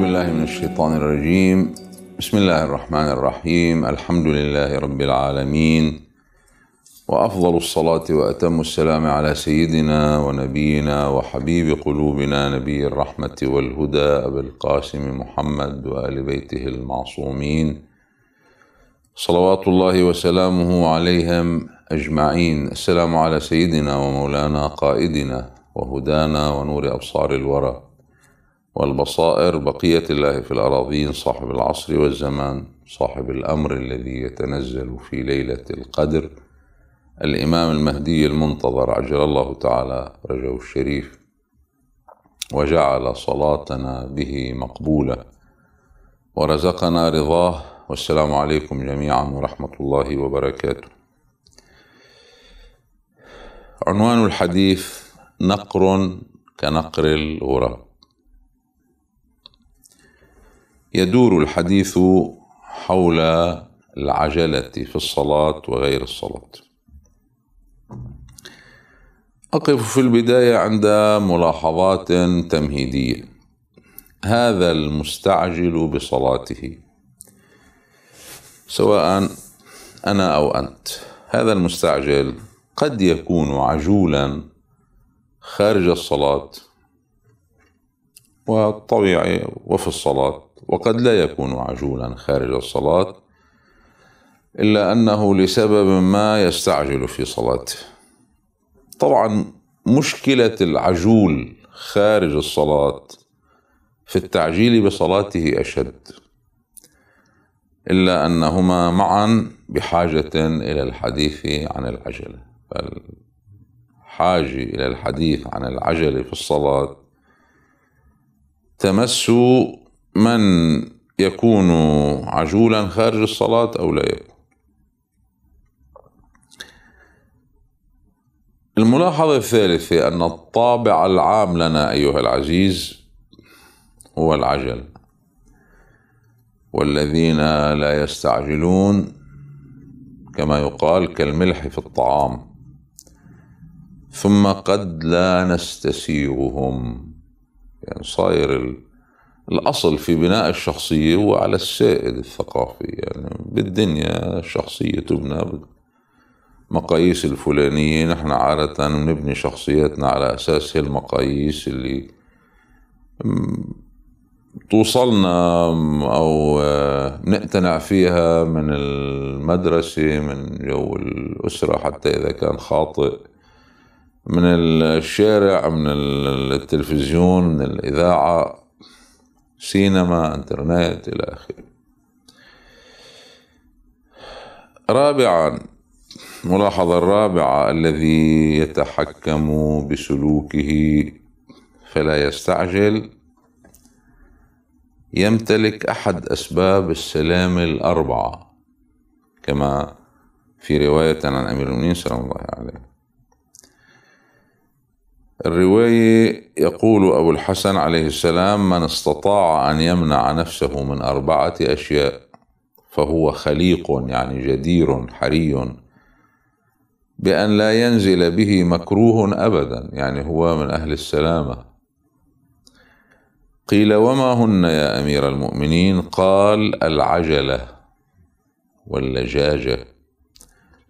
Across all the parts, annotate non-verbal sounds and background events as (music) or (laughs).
بالله من الشيطان الرجيم بسم الله الرحمن الرحيم الحمد لله رب العالمين وأفضل الصلاة وأتم السلام على سيدنا ونبينا وحبيب قلوبنا نبي الرحمة والهدى أبي القاسم محمد وآل بيته المعصومين صلوات الله وسلامه عليهم أجمعين السلام على سيدنا ومولانا قائدنا وهدانا ونور أبصار الورى والبصائر بقية الله في الأراضين صاحب العصر والزمان صاحب الأمر الذي يتنزل في ليلة القدر الإمام المهدي المنتظر عجل الله تعالى رجو الشريف وجعل صلاتنا به مقبولة ورزقنا رضاه والسلام عليكم جميعا ورحمة الله وبركاته عنوان الحديث نقر كنقر الغراب يدور الحديث حول العجلة في الصلاة وغير الصلاة. أقف في البداية عند ملاحظات تمهيدية. هذا المستعجل بصلاته سواء أنا أو أنت هذا المستعجل قد يكون عجولا خارج الصلاة والطبيعي وفي الصلاة وقد لا يكون عجولا خارج الصلاة إلا أنه لسبب ما يستعجل في صلاته طبعا مشكلة العجول خارج الصلاة في التعجيل بصلاته أشد إلا أنهما معا بحاجة إلى الحديث عن العجلة فالحاجة إلى الحديث عن العجلة في الصلاة تمس من يكون عجولا خارج الصلاة أو لا يكون الملاحظة الثالثة أن الطابع العام لنا أيها العزيز هو العجل والذين لا يستعجلون كما يقال كالملح في الطعام ثم قد لا نستسيغهم يعني صاير الأصل في بناء الشخصية هو على السائد الثقافي يعني بالدنيا الشخصية تبنى مقاييس الفلانية نحن عادة بنبني شخصياتنا على أساس هالمقاييس اللي توصلنا أو نقتنع فيها من المدرسة من جو الأسرة حتى إذا كان خاطئ من الشارع من التلفزيون من الإذاعة سينما انترنت إلى آخره رابعا ملاحظة الرابعة الذي يتحكم بسلوكه فلا يستعجل يمتلك أحد أسباب السلام الأربعة كما في رواية عن أمير المؤمنين سلام الله عليه الرواية يقول أبو الحسن عليه السلام من استطاع أن يمنع نفسه من أربعة أشياء فهو خليق يعني جدير حري بأن لا ينزل به مكروه أبدا يعني هو من أهل السلامة قيل وما هن يا أمير المؤمنين قال العجلة واللجاجة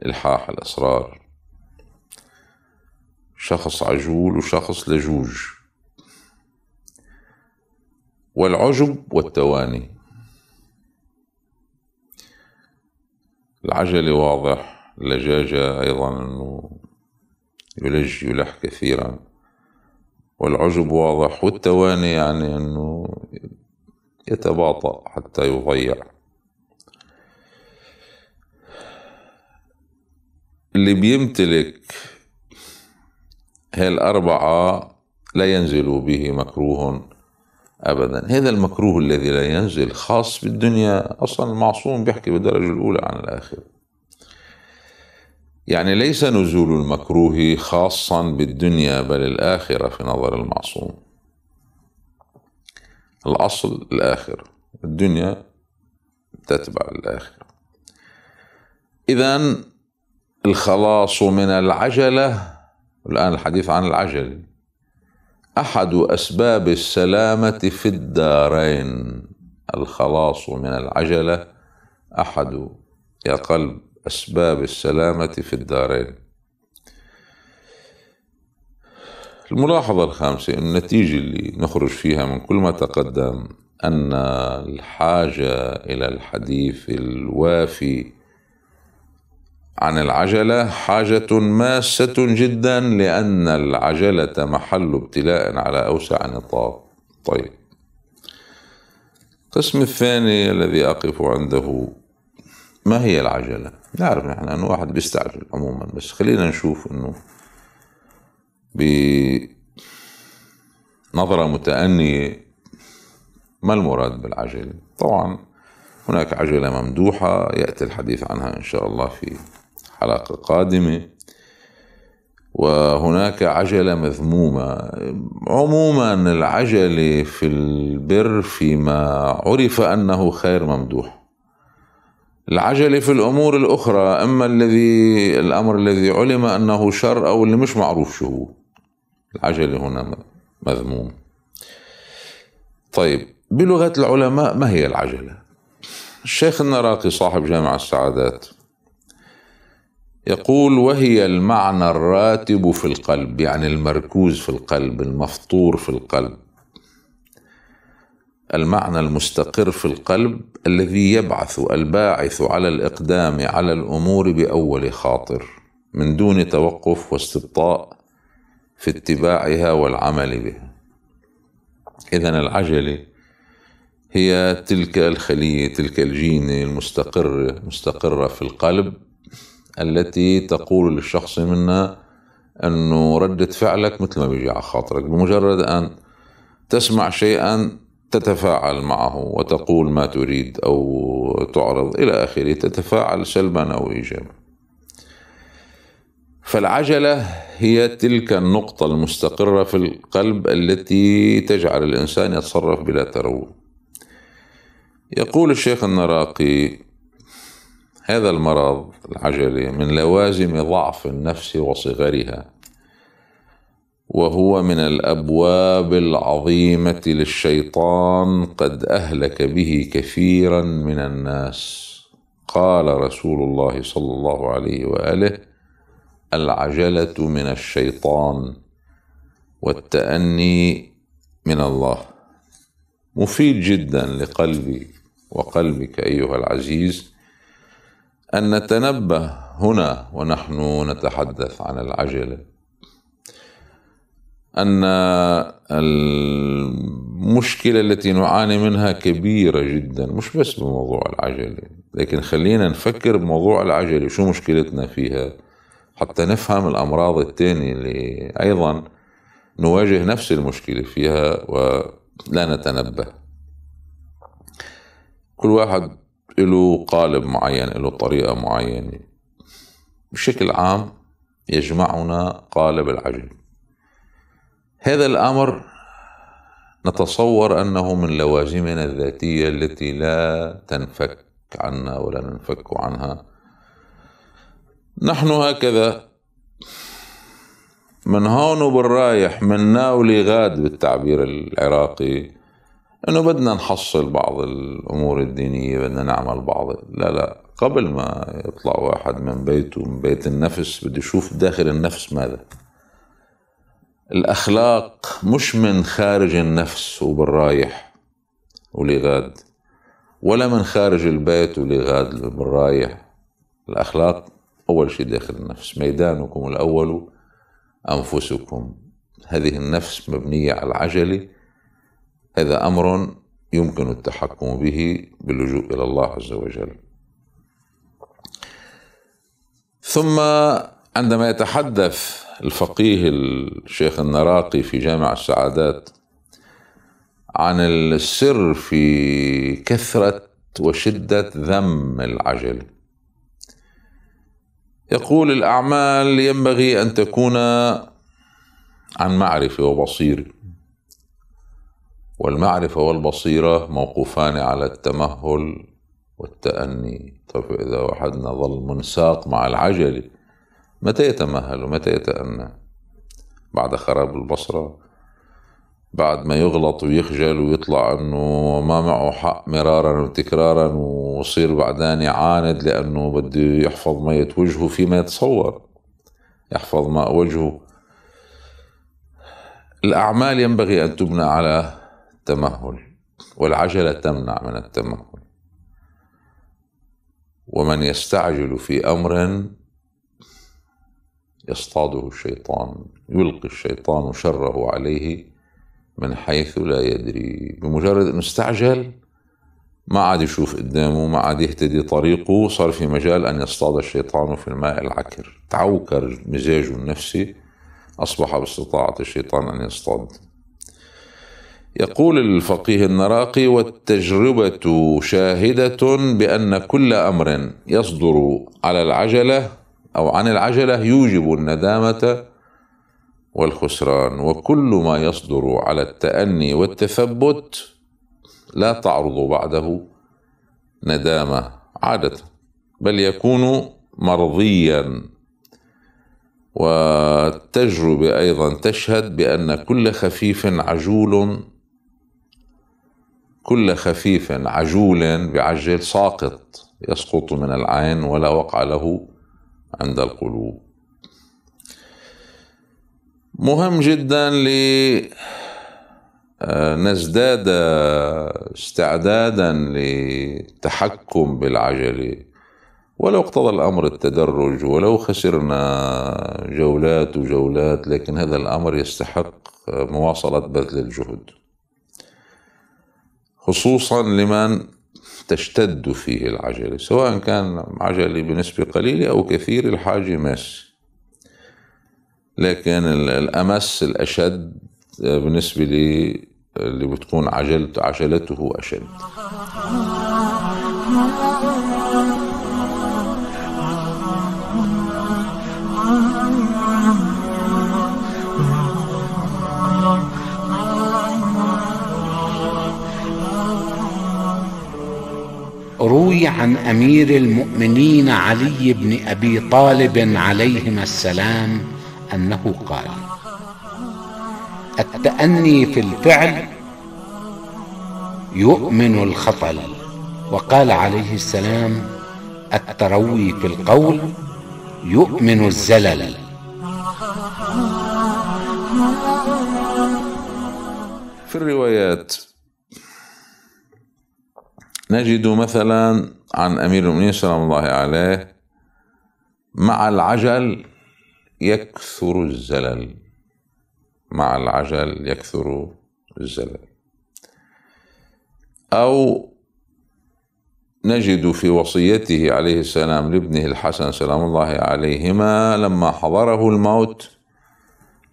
إلحاح الأسرار شخص عجول وشخص لجوج والعجب والتواني العجلة واضح اللجاجة أيضا أنه يلج يلح كثيرا والعجب واضح والتواني يعني أنه يتباطأ حتى يضيع اللي بيمتلك هالأربعة لا ينزل به مكروه أبدا هذا المكروه الذي لا ينزل خاص بالدنيا أصلا المعصوم بيحكي بالدرجة الأولى عن الآخرة يعني ليس نزول المكروه خاصا بالدنيا بل الآخرة في نظر المعصوم الأصل الآخرة الدنيا تتبع الآخرة إذا الخلاص من العجلة والآن الحديث عن العجل أحد أسباب السلامة في الدارين الخلاص من العجلة أحد يا قلب أسباب السلامة في الدارين الملاحظة الخامسة النتيجة اللي نخرج فيها من كل ما تقدم أن الحاجة إلى الحديث الوافي عن العجلة حاجة ماسة جدا لأن العجلة محل ابتلاء على أوسع نطاق طيب القسم الثاني الذي أقف عنده ما هي العجلة؟ نعرف نحن أن واحد بيستعجل عموما بس خلينا نشوف أنه بنظرة متأنية ما المراد بالعجلة؟ طبعا هناك عجلة ممدوحة يأتي الحديث عنها إن شاء الله في حلقة قادمة وهناك عجلة مذمومة عموما العجلة في البر فيما عرف أنه خير ممدوح العجلة في الأمور الأخرى أما الذي الأمر الذي علم أنه شر أو اللي مش معروف شو هو العجلة هنا مذموم طيب بلغة العلماء ما هي العجلة؟ الشيخ النراقي صاحب جامع السعادات يقول وهي المعنى الراتب في القلب يعني المركوز في القلب المفطور في القلب المعنى المستقر في القلب الذي يبعث الباعث على الاقدام على الامور باول خاطر من دون توقف واستبطاء في اتباعها والعمل بها اذا العجله هي تلك الخليه تلك الجينه المستقره مستقره في القلب التي تقول للشخص منا أنه ردة فعلك مثل ما بيجي على خاطرك بمجرد أن تسمع شيئا تتفاعل معه وتقول ما تريد أو تعرض إلى آخره تتفاعل سلبا أو إيجابا فالعجلة هي تلك النقطة المستقرة في القلب التي تجعل الإنسان يتصرف بلا تروي يقول الشيخ النراقي هذا المرض العجلة من لوازم ضعف النفس وصغرها وهو من الابواب العظيمه للشيطان قد اهلك به كثيرا من الناس قال رسول الله صلى الله عليه واله العجله من الشيطان والتاني من الله مفيد جدا لقلبي وقلبك ايها العزيز أن نتنبه هنا ونحن نتحدث عن العجلة أن المشكلة التي نعاني منها كبيرة جدا مش بس بموضوع العجلة لكن خلينا نفكر بموضوع العجلة شو مشكلتنا فيها حتى نفهم الأمراض التانية اللي أيضا نواجه نفس المشكلة فيها ولا نتنبه كل واحد له قالب معين له طريقة معينة بشكل عام يجمعنا قالب العجل هذا الأمر نتصور أنه من لوازمنا الذاتية التي لا تنفك عنا ولا ننفك عنها نحن هكذا من هون وبالرايح من ناولي غاد بالتعبير العراقي انه بدنا نحصل بعض الامور الدينيه بدنا نعمل بعض لا لا قبل ما يطلع واحد من بيته من بيت النفس بده يشوف داخل النفس ماذا الاخلاق مش من خارج النفس وبالرايح ولغاد ولا من خارج البيت ولغاد بالرايح الاخلاق اول شيء داخل النفس ميدانكم الاول انفسكم هذه النفس مبنيه على العجله هذا أمر يمكن التحكم به باللجوء إلى الله عز وجل ثم عندما يتحدث الفقيه الشيخ النراقي في جامع السعادات عن السر في كثرة وشدة ذم العجل يقول الأعمال ينبغي أن تكون عن معرفة وبصير والمعرفة والبصيرة موقوفان على التمهل والتأني طيب إذا وحدنا ظل منساق مع العجل متى يتمهل ومتى يتأنى بعد خراب البصرة بعد ما يغلط ويخجل ويطلع انه ما معه حق مرارا وتكرارا ويصير بعدان يعاند لانه بده يحفظ ما وجهه فيما يتصور يحفظ ماء وجهه الأعمال ينبغي أن تبنى على التمهل والعجلة تمنع من التمهل ومن يستعجل في أمر يصطاده الشيطان يلقي الشيطان شره عليه من حيث لا يدري بمجرد أنه استعجل ما عاد يشوف قدامه ما عاد يهتدي طريقه صار في مجال أن يصطاد الشيطان في الماء العكر تعوكر مزاجه النفسي أصبح باستطاعة الشيطان أن يصطاد يقول الفقيه النراقي والتجربة شاهدة بأن كل أمر يصدر على العجلة أو عن العجلة يوجب الندامة والخسران وكل ما يصدر على التأني والتثبت لا تعرض بعده ندامة عادة بل يكون مرضيا والتجربة أيضا تشهد بأن كل خفيف عجول كل خفيف عجول بعجل ساقط يسقط من العين ولا وقع له عند القلوب مهم جدا لنزداد آه، استعدادا للتحكم بالعجله ولو اقتضى الامر التدرج ولو خسرنا جولات وجولات لكن هذا الامر يستحق مواصله بذل الجهد خصوصا لمن تشتد فيه العجلة سواء كان عجلة بنسبة قليلة أو كثير الحاجة مس لكن الأمس الأشد آه، بالنسبة لي اللي بتكون عجلت عجلته أشد (laughs) روي عن امير المؤمنين علي بن ابي طالب عليهما السلام انه قال التاني في الفعل يؤمن الخطل وقال عليه السلام التروي في القول يؤمن الزلل في الروايات نجد مثلا عن امير المؤمنين سلام الله عليه مع العجل يكثر الزلل مع العجل يكثر الزلل او نجد في وصيته عليه السلام لابنه الحسن سلام الله عليهما لما حضره الموت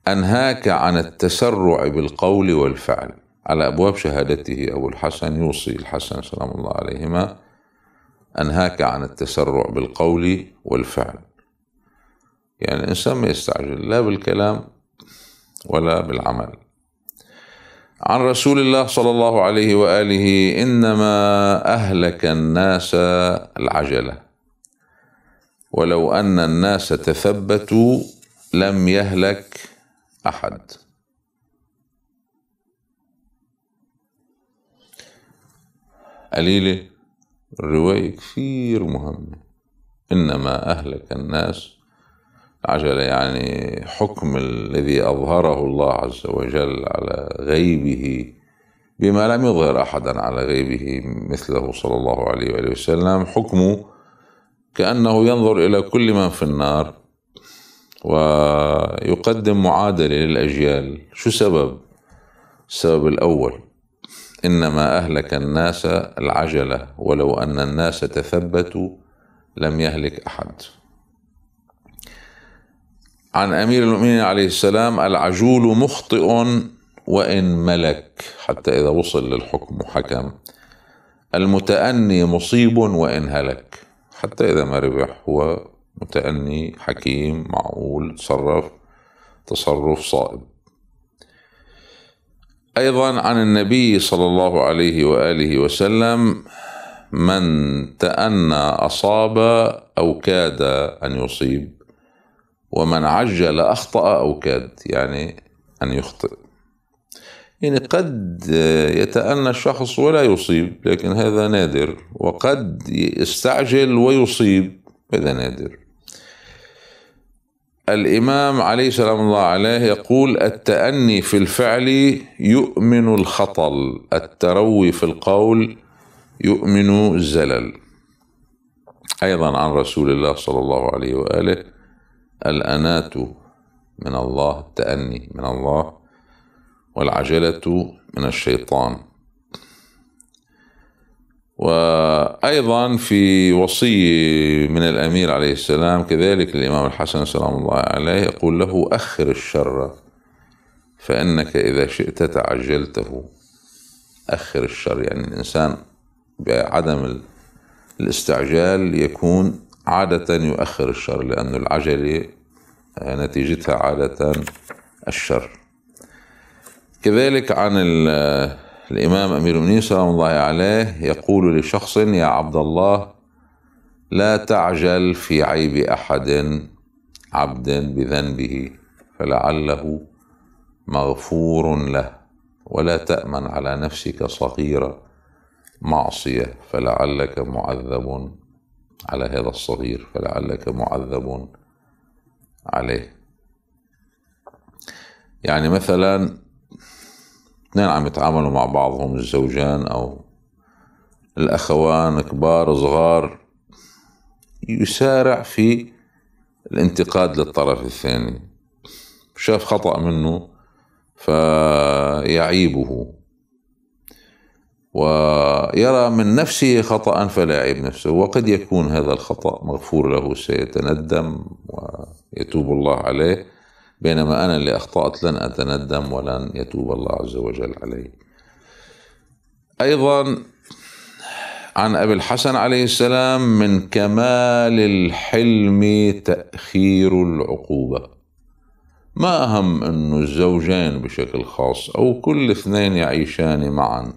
انهاك عن التسرع بالقول والفعل على أبواب شهادته أبو الحسن يوصي الحسن سلام الله عليهما أنهاك عن التسرع بالقول والفعل يعني الإنسان ما يستعجل لا بالكلام ولا بالعمل عن رسول الله صلى الله عليه وآله إنما أهلك الناس العجلة ولو أن الناس تثبتوا لم يهلك أحد قليلة الرواية كثير مهمة إنما أهلك الناس عجل يعني حكم الذي أظهره الله عز وجل على غيبه بما لم يظهر أحدا على غيبه مثله صلى الله عليه وآله وسلم حكمه كأنه ينظر إلى كل من في النار ويقدم معادلة للأجيال شو سبب السبب الأول إنما أهلك الناس العجلة ولو أن الناس تثبتوا لم يهلك أحد عن أمير المؤمنين عليه السلام العجول مخطئ وإن ملك حتى إذا وصل للحكم وحكم المتأني مصيب وإن هلك حتى إذا ما ربح هو متأني حكيم معقول تصرف تصرف صائب ايضا عن النبي صلى الله عليه واله وسلم من تأنى أصاب أو كاد أن يصيب ومن عجل أخطأ أو كاد يعني أن يخطئ يعني قد يتأنى الشخص ولا يصيب لكن هذا نادر وقد يستعجل ويصيب هذا نادر الإمام عليه سلام الله عليه يقول التأني في الفعل يؤمن الخطل التروي في القول يؤمن الزلل أيضا عن رسول الله صلى الله عليه وآله الأنات من الله التأني من الله والعجلة من الشيطان وأيضا في وصية من الأمير عليه السلام كذلك الإمام الحسن سلام الله عليه يقول له أخر الشر فإنك إذا شئت تعجلته أخر الشر يعني الإنسان بعدم الاستعجال يكون عادة يؤخر الشر لأن العجلة نتيجتها عادة الشر كذلك عن الإمام أمير المؤمنين سلام الله عليه يقول لشخص يا عبد الله لا تعجل في عيب أحد عبد بذنبه فلعله مغفور له ولا تأمن على نفسك صغيرة معصية فلعلك معذب على هذا الصغير فلعلك معذب عليه يعني مثلا اثنين عم يتعاملوا مع بعضهم الزوجان أو الأخوان كبار صغار يسارع في الانتقاد للطرف الثاني شاف خطأ منه فيعيبه ويرى من نفسه خطأ فلا يعيب نفسه وقد يكون هذا الخطأ مغفور له سيتندم ويتوب الله عليه بينما أنا اللي أخطأت لن أتندم ولن يتوب الله عز وجل علي أيضا عن أبي الحسن عليه السلام من كمال الحلم تأخير العقوبة ما أهم أنه الزوجين بشكل خاص أو كل اثنين يعيشان معا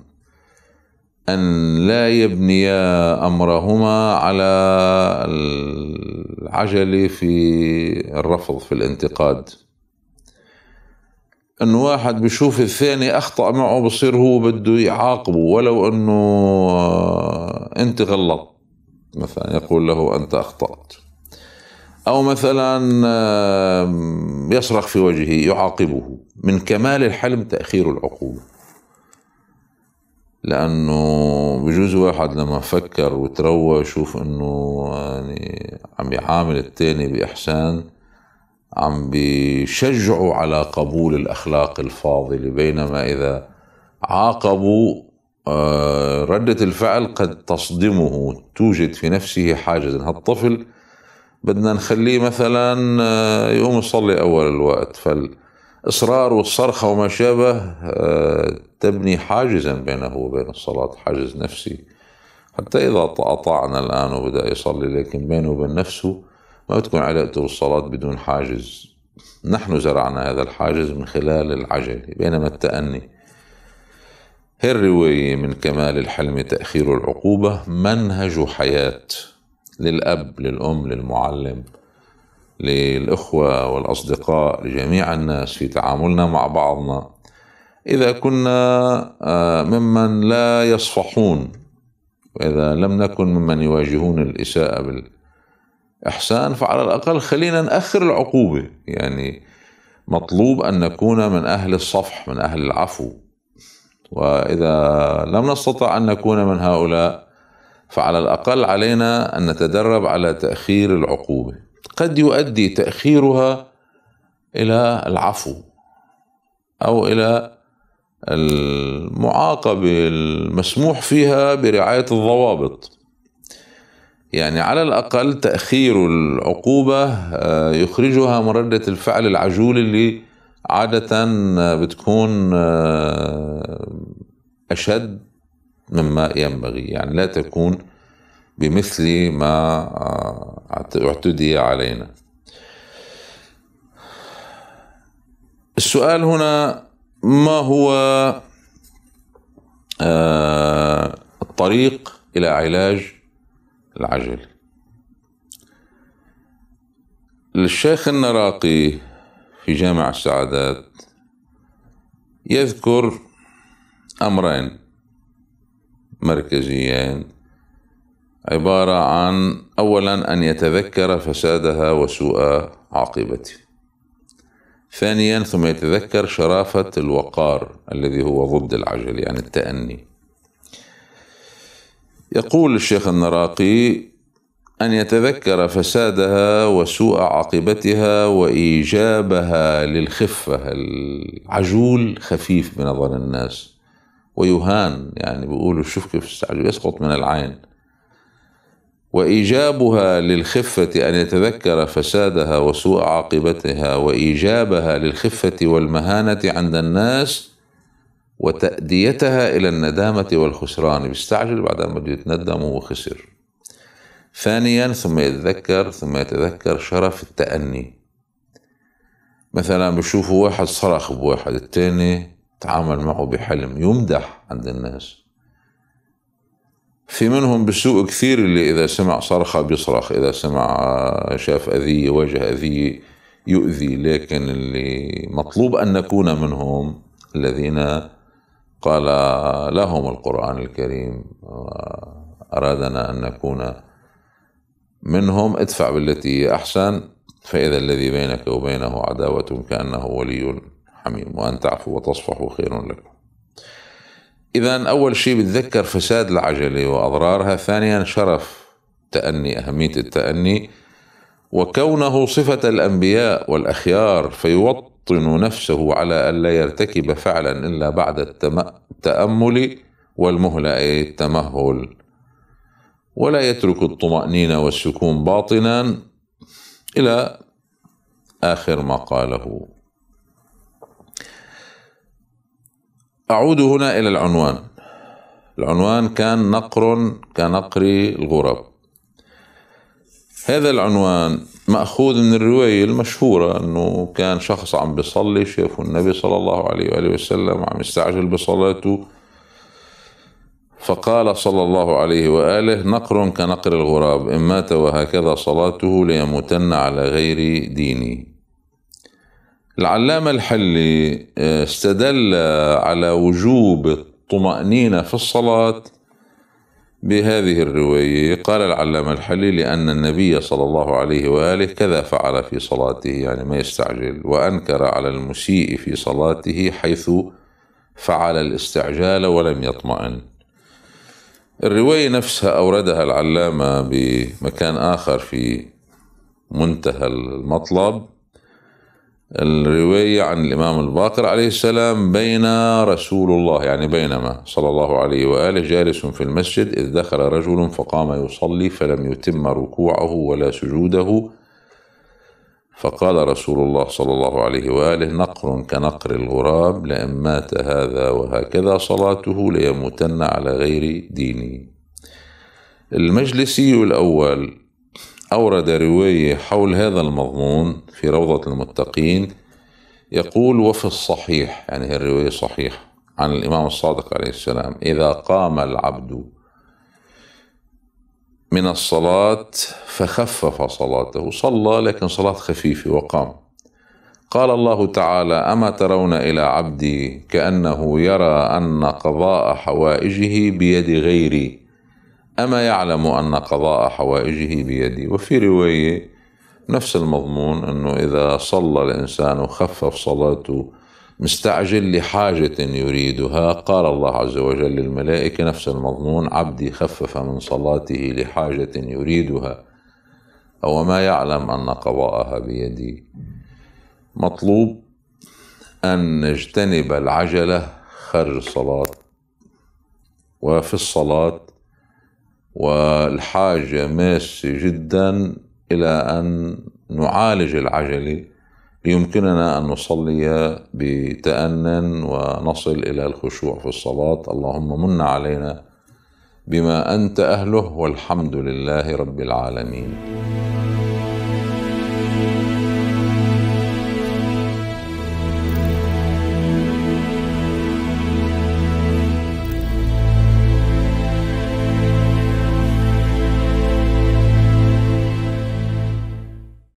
أن لا يبنيا أمرهما على العجلة في الرفض في الانتقاد انه واحد بشوف الثاني اخطا معه بصير هو بده يعاقبه ولو انه آه، انت غلط مثلا يقول له انت اخطات او مثلا يصرخ في وجهه يعاقبه من كمال الحلم تاخير العقوبه لانه بجوز واحد لما فكر وتروى يشوف انه آه، يعني عم يعامل التاني باحسان عم بيشجعوا على قبول الأخلاق الفاضلة بينما إذا عاقبوا آه، ردة الفعل قد تصدمه توجد في نفسه حاجز هالطفل بدنا نخليه مثلا آه، يقوم يصلي أول الوقت فالإصرار والصرخة وما شابه آه، تبني حاجزا بينه وبين الصلاة حاجز نفسي حتى إذا أطعنا الآن وبدأ يصلي لكن بينه وبين نفسه ما بتكون علاقته بالصلاة بدون حاجز نحن زرعنا هذا الحاجز من خلال العجلة بينما التأني هي الرواية من كمال الحلم تأخير العقوبة منهج حياة للأب للأم للمعلم للإخوة والأصدقاء لجميع الناس في تعاملنا مع بعضنا إذا كنا آه، ممن لا يصفحون وإذا لم نكن ممن يواجهون الإساءة بال إحسان فعلى الأقل خلينا نأخر العقوبة يعني مطلوب أن نكون من أهل الصفح من أهل العفو وإذا لم نستطع أن نكون من هؤلاء فعلى الأقل علينا أن نتدرب على تأخير العقوبة قد يؤدي تأخيرها إلى العفو أو إلى المعاقبة المسموح فيها برعاية الضوابط يعني على الأقل تأخير العقوبة آه، يخرجها من ردة الفعل العجول اللي عادة آه، بتكون آه، أشد مما ينبغي يعني لا تكون بمثل ما اعتدي علينا السؤال هنا ما هو الطريق إلى علاج العجل الشيخ النراقي في جامع السعادات يذكر أمرين مركزيين عبارة عن أولا أن يتذكر فسادها وسوء عاقبته ثانيا ثم يتذكر شرافة الوقار الذي هو ضد العجل يعني التأني يقول الشيخ النراقي أن يتذكر فسادها وسوء عاقبتها وإيجابها للخفة العجول خفيف بنظر الناس ويهان يعني بيقولوا شوف كيف استعجل يسقط من العين وإيجابها للخفة أن يتذكر فسادها وسوء عاقبتها وإيجابها للخفة والمهانة عند الناس وتأديتها إلى الندامة والخسران بيستعجل بعد ما يتندم وخسر ثانيا ثم يتذكر ثم يتذكر شرف التأني مثلا بشوفوا واحد صرخ بواحد التاني تعامل معه بحلم يمدح عند الناس في منهم بسوء كثير اللي إذا سمع صرخة بيصرخ إذا سمع آه، شاف أذية واجه أذية يؤذي لكن اللي مطلوب أن نكون منهم الذين قال لهم القرآن الكريم أرادنا أن نكون منهم ادفع بالتي هي أحسن فإذا الذي بينك وبينه عداوة كأنه ولي حميم وأن تعفو وتصفحوا خير لكم إذا أول شيء بتذكر فساد العجلة وأضرارها ثانيا شرف تأني أهمية التأني وكونه صفة الأنبياء والأخيار فيوط يفطن نفسه على ألا يرتكب فعلا إلا بعد التأمل والمهلة أي التمهل ولا يترك الطمأنينة والسكون باطنا إلى آخر ما قاله أعود هنا إلى العنوان العنوان كان نقر كنقر الغرب هذا العنوان مأخوذ من الرواية المشهورة أنه كان شخص عم بيصلي شافه النبي صلى الله عليه وآله وسلم عم يستعجل بصلاته فقال صلى الله عليه وآله نقر كنقر الغراب إن مات وهكذا صلاته ليموتن على غير ديني العلامة الحلي آه، استدل على وجوب الطمأنينة في الصلاة بهذه الرواية قال العلامة الحلي لأن النبي صلى الله عليه وآله كذا فعل في صلاته يعني ما يستعجل وأنكر على المسيء في صلاته حيث فعل الاستعجال ولم يطمئن الرواية نفسها أوردها العلامة بمكان آخر في منتهى المطلب الرواية عن الإمام الباقر عليه السلام بين رسول الله يعني بينما صلى الله عليه وآله جالس في المسجد إذ دخل رجل فقام يصلي فلم يتم ركوعه ولا سجوده فقال رسول الله صلى الله عليه وآله نقر كنقر الغراب لأن مات هذا وهكذا صلاته ليموتن على غير ديني المجلسي الأول أورد رواية حول هذا المضمون في روضة المتقين يقول وفي الصحيح يعني هي الرواية صحيحة عن الإمام الصادق عليه السلام إذا قام العبد من الصلاة فخفف صلاته صلى لكن صلاة خفيفة وقام قال الله تعالى أما ترون إلى عبدي كأنه يرى أن قضاء حوائجه بيد غيري أما يعلم أن قضاء حوائجه بيدي وفي رواية نفس المضمون أنه إذا صلى الإنسان وخفف صلاته مستعجل لحاجة يريدها قال الله عز وجل للملائكة نفس المضمون عبدي خفف من صلاته لحاجة يريدها أو ما يعلم أن قضاءها بيدي مطلوب أن نجتنب العجلة خارج الصلاة وفي الصلاة والحاجة ماسة جدا إلى أن نعالج العجلة ليمكننا أن نصلي بتأنن ونصل إلى الخشوع في الصلاة اللهم من علينا بما أنت أهله والحمد لله رب العالمين